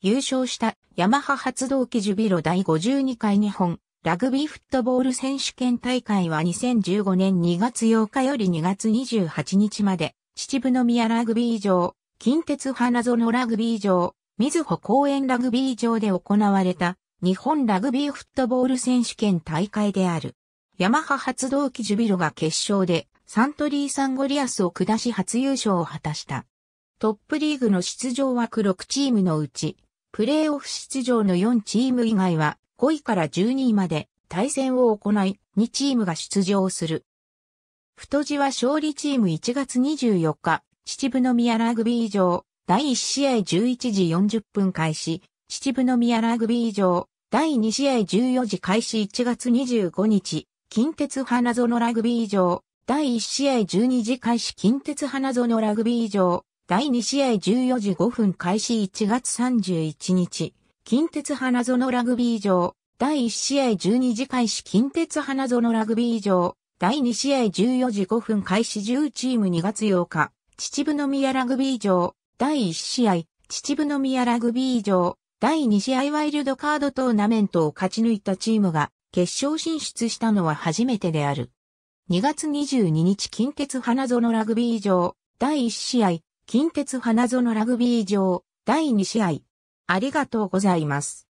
優勝したヤマハ発動機ジュビロ第52回日本ラグビーフットボール選手権大会は2015年2月8日より2月28日まで秩父宮ラグビー場、近鉄花園ラグビー場、水穂公園ラグビー場で行われた日本ラグビーフットボール選手権大会である。ヤマハ発動機ジュビロが決勝でサントリーサンゴリアスを下し初優勝を果たした。トップリーグの出場枠6チームのうちプレーオフ出場の4チーム以外は5位から12位まで対戦を行い2チームが出場する。太字は勝利チーム1月24日、秩父宮ラグビー場、第1試合11時40分開始、秩父宮ラグビー場、第2試合14時開始1月25日、近鉄花園ラグビー場、第1試合12時開始近鉄花園ラグビー場、第2試合14時5分開始1月31日、近鉄花園ラグビー場、第1試合12時開始近鉄花園ラグビー場、第2試合14時5分開始10チーム2月8日、秩父宮ラグビー場、第1試合、秩父宮ラグビー場、第2試合ワイルドカードトーナメントを勝ち抜いたチームが決勝進出したのは初めてである。2月22日近鉄花園ラグビー場、第1試合、近鉄花園ラグビー場、第2試合。ありがとうございます。